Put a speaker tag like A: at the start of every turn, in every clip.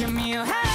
A: give me a hand.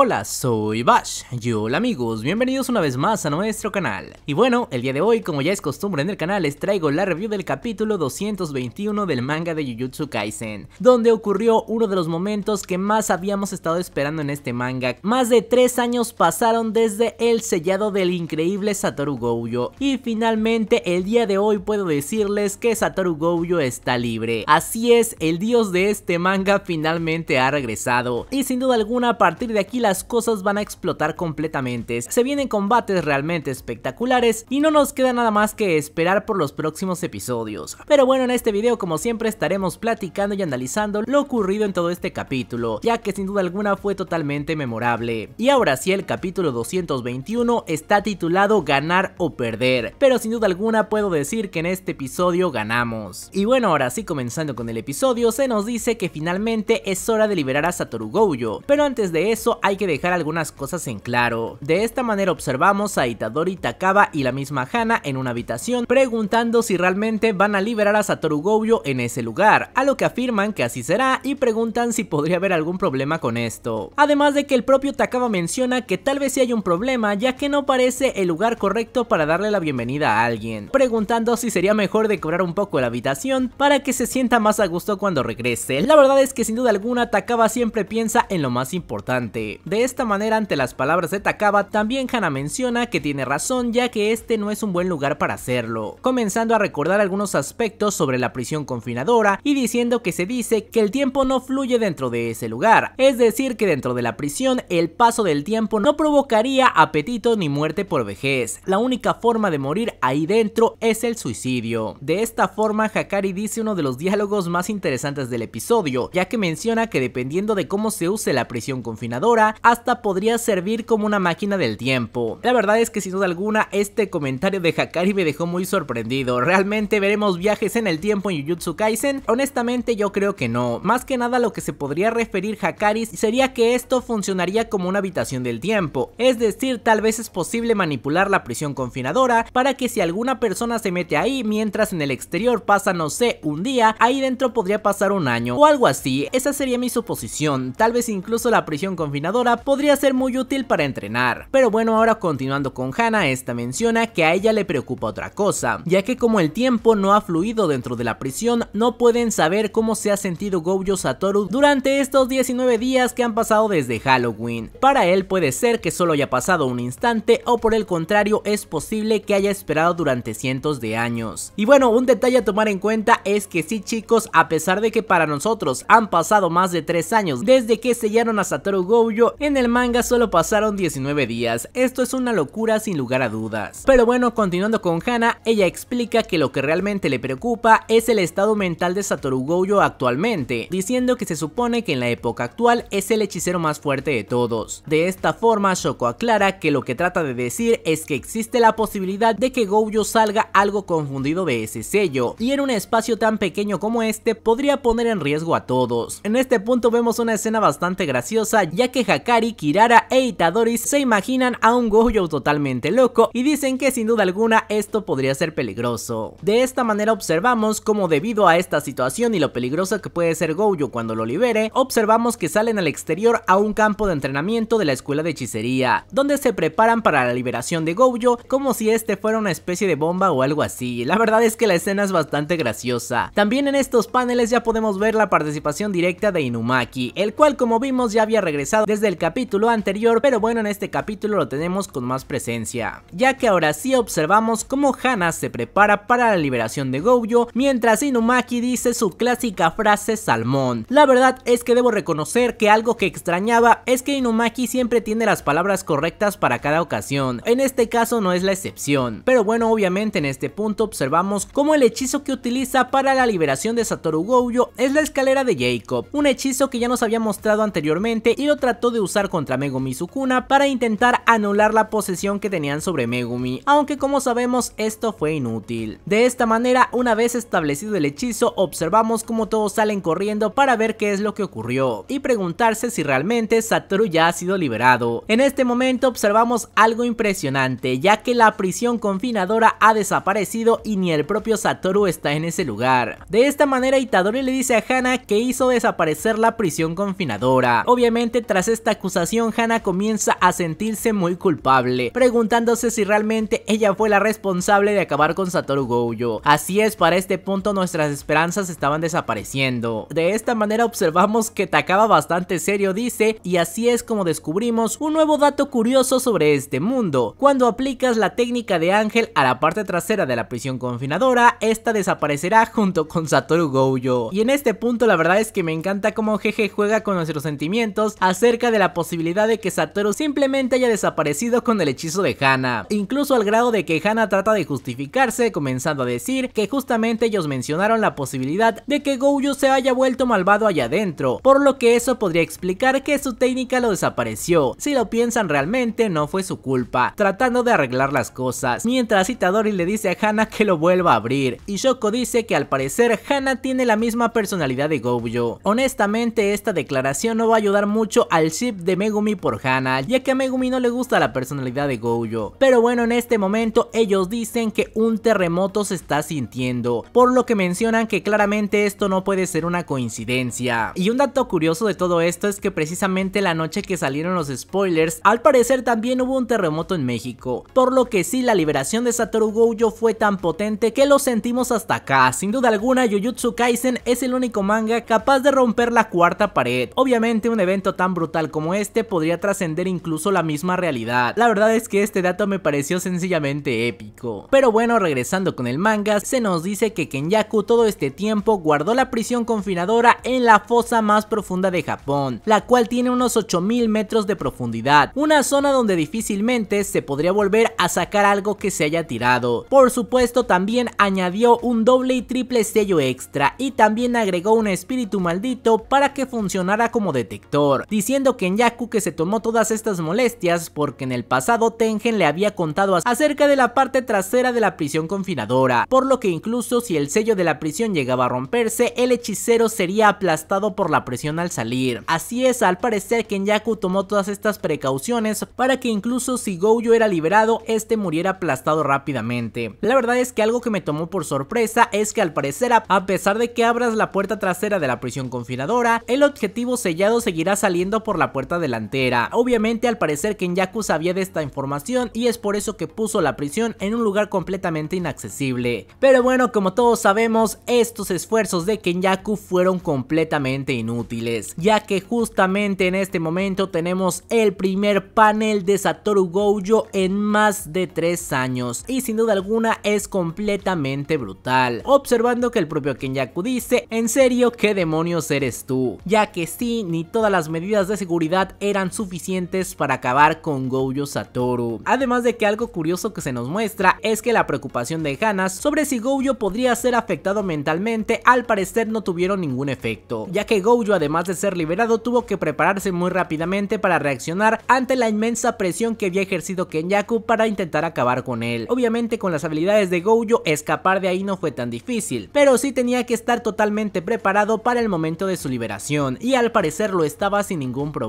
A: Hola, soy Bash y hola amigos, bienvenidos una vez más a nuestro canal. Y bueno, el día de hoy, como ya es costumbre en el canal, les traigo la review del capítulo 221 del manga de Jujutsu Kaisen, donde ocurrió uno de los momentos que más habíamos estado esperando en este manga. Más de 3 años pasaron desde el sellado del increíble Satoru Gojo, y finalmente el día de hoy puedo decirles que Satoru Gojo está libre. Así es, el dios de este manga finalmente ha regresado, y sin duda alguna a partir de aquí la las cosas van a explotar completamente. Se vienen combates realmente espectaculares y no nos queda nada más que esperar por los próximos episodios. Pero bueno, en este video como siempre estaremos platicando y analizando lo ocurrido en todo este capítulo, ya que sin duda alguna fue totalmente memorable. Y ahora sí, el capítulo 221 está titulado Ganar o Perder, pero sin duda alguna puedo decir que en este episodio ganamos. Y bueno, ahora sí, comenzando con el episodio, se nos dice que finalmente es hora de liberar a Satoru Gojo, pero antes de eso hay que dejar algunas cosas en claro. De esta manera observamos a Itadori Takaba y la misma Hana en una habitación preguntando si realmente van a liberar a Satoru Gojo en ese lugar, a lo que afirman que así será y preguntan si podría haber algún problema con esto. Además de que el propio Takaba menciona que tal vez si hay un problema ya que no parece el lugar correcto para darle la bienvenida a alguien, preguntando si sería mejor decorar un poco la habitación para que se sienta más a gusto cuando regrese. La verdad es que sin duda alguna Takaba siempre piensa en lo más importante. De esta manera ante las palabras de Takaba, también Hana menciona que tiene razón ya que este no es un buen lugar para hacerlo, comenzando a recordar algunos aspectos sobre la prisión confinadora y diciendo que se dice que el tiempo no fluye dentro de ese lugar, es decir que dentro de la prisión el paso del tiempo no provocaría apetito ni muerte por vejez, la única forma de morir ahí dentro es el suicidio. De esta forma Hakari dice uno de los diálogos más interesantes del episodio, ya que menciona que dependiendo de cómo se use la prisión confinadora, hasta podría servir como una máquina del tiempo. La verdad es que sin duda alguna este comentario de Hakari me dejó muy sorprendido. ¿Realmente veremos viajes en el tiempo en Jujutsu Kaisen? Honestamente yo creo que no. Más que nada lo que se podría referir Hakari sería que esto funcionaría como una habitación del tiempo. Es decir, tal vez es posible manipular la prisión confinadora para que si alguna persona se mete ahí mientras en el exterior pasa no sé un día, ahí dentro podría pasar un año o algo así. Esa sería mi suposición. Tal vez incluso la prisión confinadora podría ser muy útil para entrenar. Pero bueno, ahora continuando con Hannah, esta menciona que a ella le preocupa otra cosa, ya que como el tiempo no ha fluido dentro de la prisión, no pueden saber cómo se ha sentido Gojo Satoru durante estos 19 días que han pasado desde Halloween. Para él puede ser que solo haya pasado un instante o por el contrario es posible que haya esperado durante cientos de años. Y bueno, un detalle a tomar en cuenta es que sí chicos, a pesar de que para nosotros han pasado más de 3 años desde que sellaron a Satoru Gojo, en el manga solo pasaron 19 días. Esto es una locura sin lugar a dudas. Pero bueno, continuando con Hana, ella explica que lo que realmente le preocupa es el estado mental de Satoru Gojo actualmente, diciendo que se supone que en la época actual es el hechicero más fuerte de todos. De esta forma, Shoko aclara que lo que trata de decir es que existe la posibilidad de que Gojo salga algo confundido de ese sello, y en un espacio tan pequeño como este podría poner en riesgo a todos. En este punto vemos una escena bastante graciosa, ya que Kari, Kirara e Itadori se imaginan a un Gojo totalmente loco y dicen que sin duda alguna esto podría ser peligroso. De esta manera observamos como debido a esta situación y lo peligroso que puede ser Gojo cuando lo libere, observamos que salen al exterior a un campo de entrenamiento de la escuela de hechicería, donde se preparan para la liberación de Gojo como si este fuera una especie de bomba o algo así. La verdad es que la escena es bastante graciosa. También en estos paneles ya podemos ver la participación directa de Inumaki, el cual como vimos ya había regresado desde el capítulo anterior, pero bueno, en este capítulo lo tenemos con más presencia, ya que ahora sí observamos cómo Hana se prepara para la liberación de Gojo, mientras Inumaki dice su clásica frase salmón. La verdad es que debo reconocer que algo que extrañaba es que Inumaki siempre tiene las palabras correctas para cada ocasión, en este caso no es la excepción, pero bueno, obviamente en este punto observamos cómo el hechizo que utiliza para la liberación de Satoru Gojo es la escalera de Jacob, un hechizo que ya nos había mostrado anteriormente y lo trató de usar contra Megumi Sukuna para intentar anular la posesión que tenían sobre Megumi, aunque como sabemos esto fue inútil. De esta manera, una vez establecido el hechizo, observamos como todos salen corriendo para ver qué es lo que ocurrió y preguntarse si realmente Satoru ya ha sido liberado. En este momento observamos algo impresionante, ya que la prisión confinadora ha desaparecido y ni el propio Satoru está en ese lugar. De esta manera Itadori le dice a Hana que hizo desaparecer la prisión confinadora. Obviamente tras esta acusación, Hannah comienza a sentirse muy culpable, preguntándose si realmente ella fue la responsable de acabar con Satoru Gojo. Así es, para este punto nuestras esperanzas estaban desapareciendo. De esta manera observamos que Takaba bastante serio dice, y así es como descubrimos un nuevo dato curioso sobre este mundo. Cuando aplicas la técnica de Ángel a la parte trasera de la prisión confinadora, esta desaparecerá junto con Satoru Gojo. Y en este punto la verdad es que me encanta cómo Jeje juega con nuestros sentimientos acerca de la posibilidad de que Satoru simplemente haya desaparecido con el hechizo de Hana, incluso al grado de que Hana trata de justificarse comenzando a decir que justamente ellos mencionaron la posibilidad de que Gojo se haya vuelto malvado allá adentro, por lo que eso podría explicar que su técnica lo desapareció, si lo piensan realmente no fue su culpa, tratando de arreglar las cosas, mientras Itadori le dice a Hana que lo vuelva a abrir, y Shoko dice que al parecer Hana tiene la misma personalidad de Gojo. Honestamente esta declaración no va a ayudar mucho al de Megumi por Hana, ya que a Megumi no le gusta la personalidad de Gojo. Pero bueno, en este momento ellos dicen que un terremoto se está sintiendo, por lo que mencionan que claramente esto no puede ser una coincidencia. Y un dato curioso de todo esto es que precisamente la noche que salieron los spoilers, al parecer también hubo un terremoto en México, por lo que sí la liberación de Satoru Gojo fue tan potente que lo sentimos hasta acá. Sin duda alguna, Jujutsu Kaisen es el único manga capaz de romper la cuarta pared. Obviamente un evento tan brutal como este podría trascender incluso la misma realidad. La verdad es que este dato me pareció sencillamente épico. Pero bueno, regresando con el manga, se nos dice que Kenyaku todo este tiempo guardó la prisión confinadora en la fosa más profunda de Japón, la cual tiene unos 8000 metros de profundidad, una zona donde difícilmente se podría volver a sacar algo que se haya tirado. Por supuesto también añadió un doble y triple sello extra y también agregó un espíritu maldito para que funcionara como detector, diciendo Kenyaku que se tomó todas estas molestias porque en el pasado Tengen le había contado acerca de la parte trasera de la prisión confinadora, por lo que incluso si el sello de la prisión llegaba a romperse, el hechicero sería aplastado por la presión al salir. Así es, al parecer Kenyaku tomó todas estas precauciones para que incluso si Gojo era liberado, este muriera aplastado rápidamente. La verdad es que algo que me tomó por sorpresa es que al parecer, a pesar de que abras la puerta trasera de la prisión confinadora, el objetivo sellado seguirá saliendo por la puerta delantera. Obviamente al parecer Kenyaku sabía de esta información y es por eso que puso la prisión en un lugar completamente inaccesible. Pero bueno, como todos sabemos, estos esfuerzos de Kenyaku fueron completamente inútiles, ya que justamente en este momento tenemos el primer panel de Satoru Gojo en más de 3 años y sin duda alguna es completamente brutal. Observando que el propio Kenyaku dice, en serio, ¿qué demonios eres tú? Ya que sí, ni todas las medidas de seguridad eran suficientes para acabar con Gojo Satoru. Además de que algo curioso que se nos muestra es que la preocupación de Hana sobre si Gojo podría ser afectado mentalmente al parecer no tuvieron ningún efecto, ya que Gojo además de ser liberado tuvo que prepararse muy rápidamente para reaccionar ante la inmensa presión que había ejercido Kenyaku para intentar acabar con él. Obviamente con las habilidades de Gojo escapar de ahí no fue tan difícil, pero sí tenía que estar totalmente preparado para el momento de su liberación y al parecer lo estaba sin ningún problema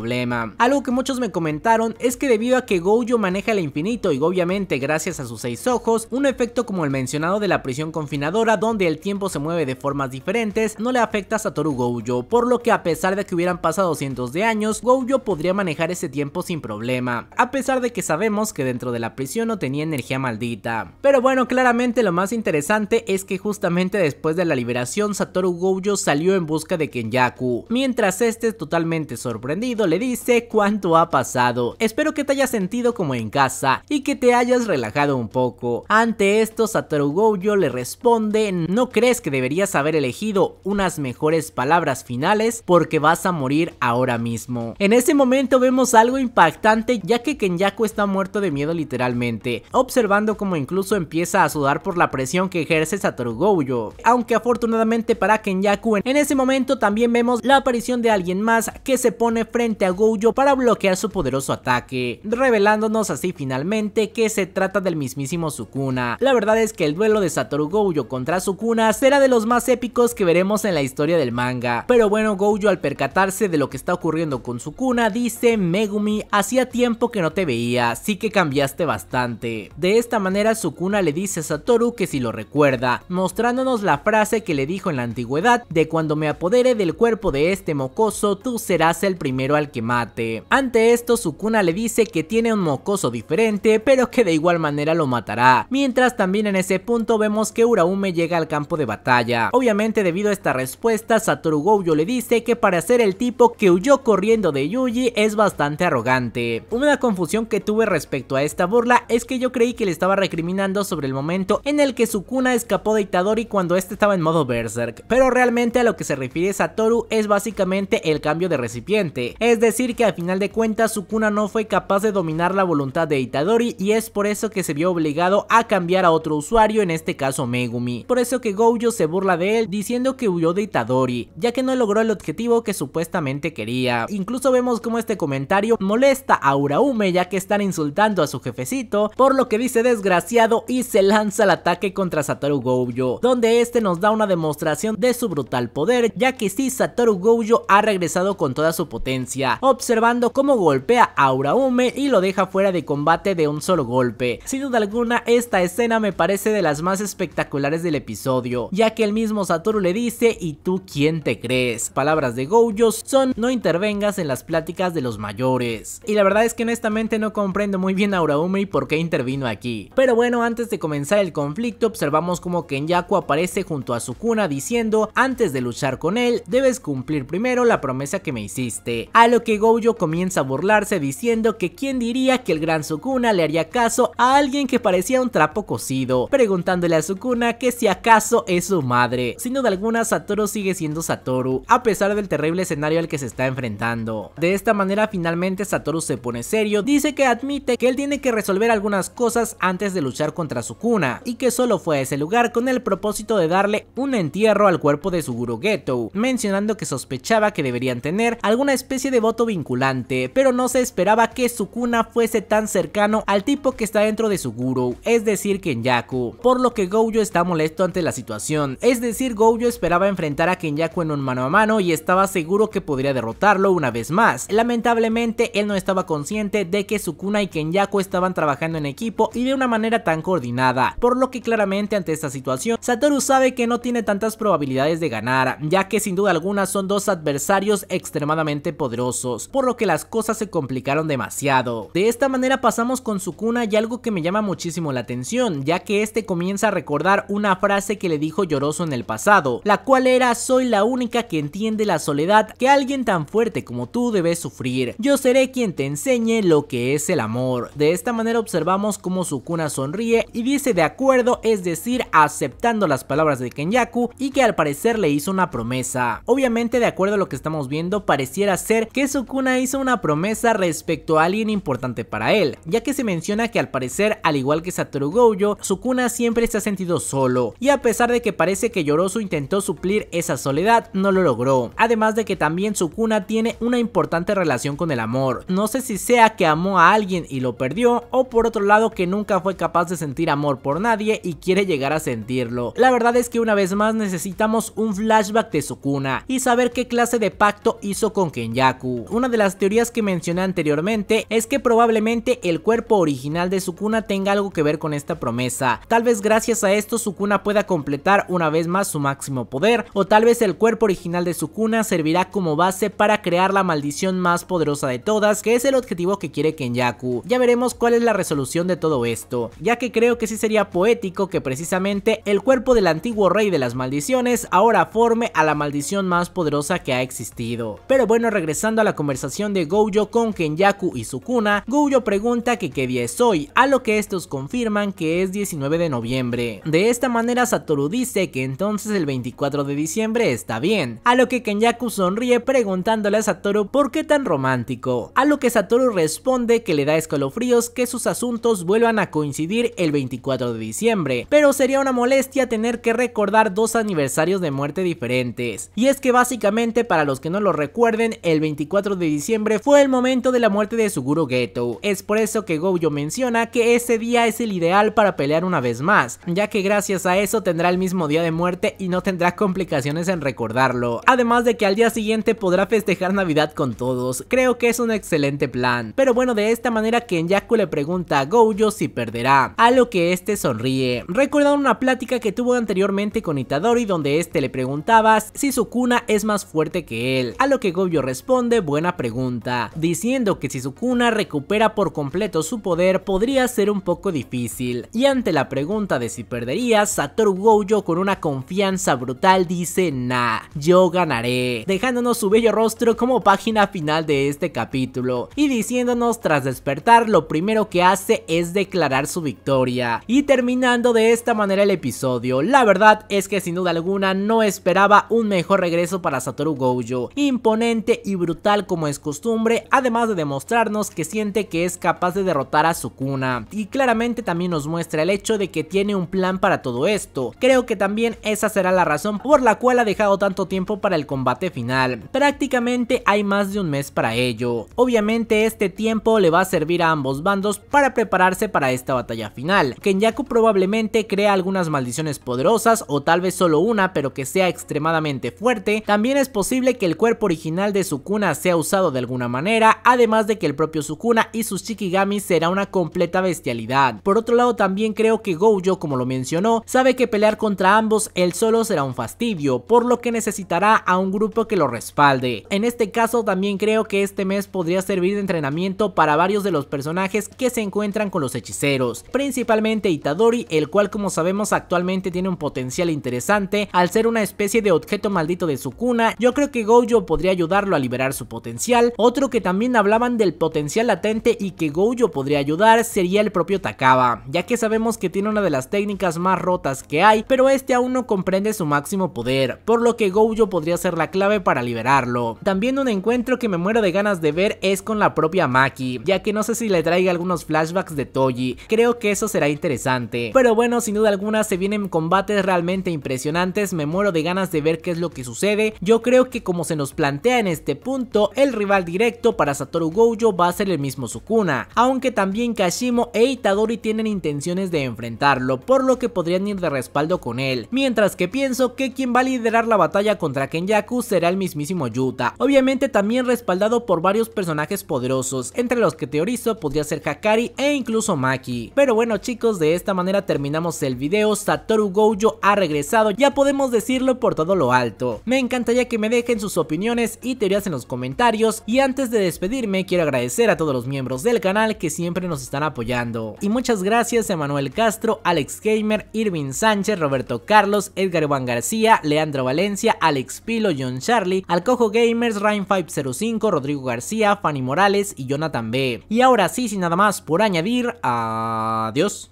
A: algo que muchos me comentaron es que debido a que Gojo maneja el infinito y obviamente gracias a sus seis ojos, un efecto como el mencionado de la prisión confinadora donde el tiempo se mueve de formas diferentes no le afecta a Satoru Gojo, por lo que a pesar de que hubieran pasado cientos de años, Gojo podría manejar ese tiempo sin problema, a pesar de que sabemos que dentro de la prisión no tenía energía maldita. Pero bueno, claramente lo más interesante es que justamente después de la liberación Satoru Gojo salió en busca de Kenyaku, mientras este es totalmente sorprendido le dice cuánto ha pasado. Espero que te hayas sentido como en casa y que te hayas relajado un poco. Ante esto, Satoru Gojo le responde, ¿no crees que deberías haber elegido unas mejores palabras finales? Porque vas a morir ahora mismo. En ese momento vemos algo impactante ya que Kenyaku está muerto de miedo literalmente, observando como incluso empieza a sudar por la presión que ejerce Satoru Gojo. Aunque afortunadamente para Kenyaku en ese momento también vemos la aparición de alguien más que se pone frente a Gojo para bloquear su poderoso ataque, revelándonos así finalmente que se trata del mismísimo Sukuna. La verdad es que el duelo de Satoru Gojo contra Sukuna será de los más épicos que veremos en la historia del manga, pero bueno Gojo al percatarse de lo que está ocurriendo con Sukuna dice Megumi hacía tiempo que no te veía, sí que cambiaste bastante. De esta manera Sukuna le dice a Satoru que si lo recuerda, mostrándonos la frase que le dijo en la antigüedad de cuando me apodere del cuerpo de este mocoso tú serás el primero a que Mate. Ante esto Sukuna le dice que tiene un mocoso diferente pero que de igual manera lo matará. Mientras también en ese punto vemos que Uraume llega al campo de batalla. Obviamente debido a esta respuesta Satoru Gojo le dice que para ser el tipo que huyó corriendo de Yuji es bastante arrogante. Una confusión que tuve respecto a esta burla es que yo creí que le estaba recriminando sobre el momento en el que Sukuna escapó de Itadori cuando este estaba en modo Berserk, pero realmente a lo que se refiere Satoru es básicamente el cambio de recipiente, es decir que al final de cuentas Sukuna no fue capaz de dominar la voluntad de Itadori y es por eso que se vio obligado a cambiar a otro usuario, en este caso Megumi. Por eso que Gojo se burla de él diciendo que huyó de Itadori, ya que no logró el objetivo que supuestamente quería. Incluso vemos como este comentario molesta a Uraume ya que están insultando a su jefecito, por lo que dice desgraciado y se lanza al ataque contra Satoru Gojo, donde este nos da una demostración de su brutal poder, ya que sí Satoru Gojo ha regresado con toda su potencia observando cómo golpea a Uraume y lo deja fuera de combate de un solo golpe. Sin duda alguna, esta escena me parece de las más espectaculares del episodio, ya que el mismo Satoru le dice, ¿y tú quién te crees? Palabras de Gojo son, no intervengas en las pláticas de los mayores. Y la verdad es que honestamente no comprendo muy bien a Uraume y por qué intervino aquí. Pero bueno, antes de comenzar el conflicto, observamos como Kenyaku aparece junto a Sukuna diciendo, antes de luchar con él, debes cumplir primero la promesa que me hiciste lo que Gojo comienza a burlarse diciendo que quién diría que el gran Sukuna le haría caso a alguien que parecía un trapo cocido, preguntándole a Sukuna que si acaso es su madre. Sin duda alguna Satoru sigue siendo Satoru, a pesar del terrible escenario al que se está enfrentando. De esta manera finalmente Satoru se pone serio, dice que admite que él tiene que resolver algunas cosas antes de luchar contra Sukuna, y que solo fue a ese lugar con el propósito de darle un entierro al cuerpo de Suguru Geto, mencionando que sospechaba que deberían tener alguna especie de voto vinculante, pero no se esperaba que Sukuna fuese tan cercano al tipo que está dentro de su guru es decir Kenyaku, por lo que Gojo está molesto ante la situación, es decir Gojo esperaba enfrentar a Kenyaku en un mano a mano y estaba seguro que podría derrotarlo una vez más, lamentablemente él no estaba consciente de que Sukuna y Kenyaku estaban trabajando en equipo y de una manera tan coordinada, por lo que claramente ante esta situación Satoru sabe que no tiene tantas probabilidades de ganar, ya que sin duda alguna son dos adversarios extremadamente poderosos por lo que las cosas se complicaron demasiado. De esta manera pasamos con Sukuna y algo que me llama muchísimo la atención, ya que este comienza a recordar una frase que le dijo Lloroso en el pasado, la cual era soy la única que entiende la soledad que alguien tan fuerte como tú debe sufrir, yo seré quien te enseñe lo que es el amor. De esta manera observamos cómo Sukuna sonríe y dice de acuerdo, es decir, aceptando las palabras de Kenyaku y que al parecer le hizo una promesa. Obviamente de acuerdo a lo que estamos viendo pareciera ser que que Sukuna hizo una promesa respecto a alguien importante para él, ya que se menciona que al parecer, al igual que Satoru Gojo, Sukuna siempre se ha sentido solo, y a pesar de que parece que lloroso intentó suplir esa soledad, no lo logró. Además de que también Sukuna tiene una importante relación con el amor, no sé si sea que amó a alguien y lo perdió, o por otro lado que nunca fue capaz de sentir amor por nadie y quiere llegar a sentirlo. La verdad es que una vez más necesitamos un flashback de Sukuna y saber qué clase de pacto hizo con Kenyaku una de las teorías que mencioné anteriormente es que probablemente el cuerpo original de Sukuna tenga algo que ver con esta promesa. Tal vez gracias a esto Sukuna pueda completar una vez más su máximo poder, o tal vez el cuerpo original de Sukuna servirá como base para crear la maldición más poderosa de todas, que es el objetivo que quiere Kenyaku. Ya veremos cuál es la resolución de todo esto, ya que creo que sí sería poético que precisamente el cuerpo del antiguo rey de las maldiciones ahora forme a la maldición más poderosa que ha existido. Pero bueno, regresando a la conversación de Gojo con Kenyaku y Sukuna, Gojo pregunta que qué día es hoy, a lo que estos confirman que es 19 de noviembre. De esta manera Satoru dice que entonces el 24 de diciembre está bien, a lo que Kenyaku sonríe preguntándole a Satoru por qué tan romántico, a lo que Satoru responde que le da escalofríos que sus asuntos vuelvan a coincidir el 24 de diciembre, pero sería una molestia tener que recordar dos aniversarios de muerte diferentes, y es que básicamente para los que no lo recuerden el 24 24 de diciembre fue el momento de la muerte de Suguro Geto. Es por eso que Gojo menciona que ese día es el ideal para pelear una vez más, ya que gracias a eso tendrá el mismo día de muerte y no tendrá complicaciones en recordarlo. Además de que al día siguiente podrá festejar Navidad con todos. Creo que es un excelente plan. Pero bueno, de esta manera Kenyaku le pregunta a Gojo si perderá, a lo que este sonríe. Recuerda una plática que tuvo anteriormente con Itadori donde este le preguntaba si su cuna es más fuerte que él, a lo que Gojo responde de buena pregunta, diciendo que si Sukuna recupera por completo su poder podría ser un poco difícil, y ante la pregunta de si perdería, Satoru Gojo con una confianza brutal dice nah, yo ganaré, dejándonos su bello rostro como página final de este capítulo, y diciéndonos tras despertar lo primero que hace es declarar su victoria, y terminando de esta manera el episodio, la verdad es que sin duda alguna no esperaba un mejor regreso para Satoru Gojo, imponente y brutal tal como es costumbre, además de demostrarnos que siente que es capaz de derrotar a Sukuna. Y claramente también nos muestra el hecho de que tiene un plan para todo esto. Creo que también esa será la razón por la cual ha dejado tanto tiempo para el combate final. Prácticamente hay más de un mes para ello. Obviamente este tiempo le va a servir a ambos bandos para prepararse para esta batalla final. Kenyaku probablemente crea algunas maldiciones poderosas o tal vez solo una pero que sea extremadamente fuerte. También es posible que el cuerpo original de Sukuna se ha usado de alguna manera, además de que el propio Sukuna y sus Shikigami será una completa bestialidad. Por otro lado también creo que Gojo, como lo mencionó, sabe que pelear contra ambos él solo será un fastidio, por lo que necesitará a un grupo que lo respalde. En este caso también creo que este mes podría servir de entrenamiento para varios de los personajes que se encuentran con los hechiceros, principalmente Itadori, el cual como sabemos actualmente tiene un potencial interesante al ser una especie de objeto maldito de Sukuna, yo creo que Gojo podría ayudarlo a liberar su potencial. Otro que también hablaban del potencial latente y que Gojo podría ayudar sería el propio Takaba, ya que sabemos que tiene una de las técnicas más rotas que hay, pero este aún no comprende su máximo poder, por lo que Gojo podría ser la clave para liberarlo. También un encuentro que me muero de ganas de ver es con la propia Maki, ya que no sé si le traiga algunos flashbacks de Toji, creo que eso será interesante. Pero bueno, sin duda alguna se vienen combates realmente impresionantes, me muero de ganas de ver qué es lo que sucede, yo creo que como se nos plantea en este punto, el rival directo para Satoru Gojo va a ser el mismo Sukuna, aunque también Kashimo e Itadori tienen intenciones de enfrentarlo, por lo que podrían ir de respaldo con él, mientras que pienso que quien va a liderar la batalla contra Kenyaku será el mismísimo Yuta, obviamente también respaldado por varios personajes poderosos, entre los que teorizo podría ser Hakari e incluso Maki. Pero bueno chicos, de esta manera terminamos el video, Satoru Gojo ha regresado, ya podemos decirlo por todo lo alto. Me encantaría que me dejen sus opiniones y teorías en los comentarios comentarios y antes de despedirme quiero agradecer a todos los miembros del canal que siempre nos están apoyando. Y muchas gracias a Manuel Castro, Alex Gamer, Irving Sánchez, Roberto Carlos, Edgar Iván García, Leandro Valencia, Alex Pilo, John Charlie, Alcojo Gamers, Ryan505, Rodrigo García, Fanny Morales y Jonathan B. Y ahora sí, sin nada más por añadir, adiós.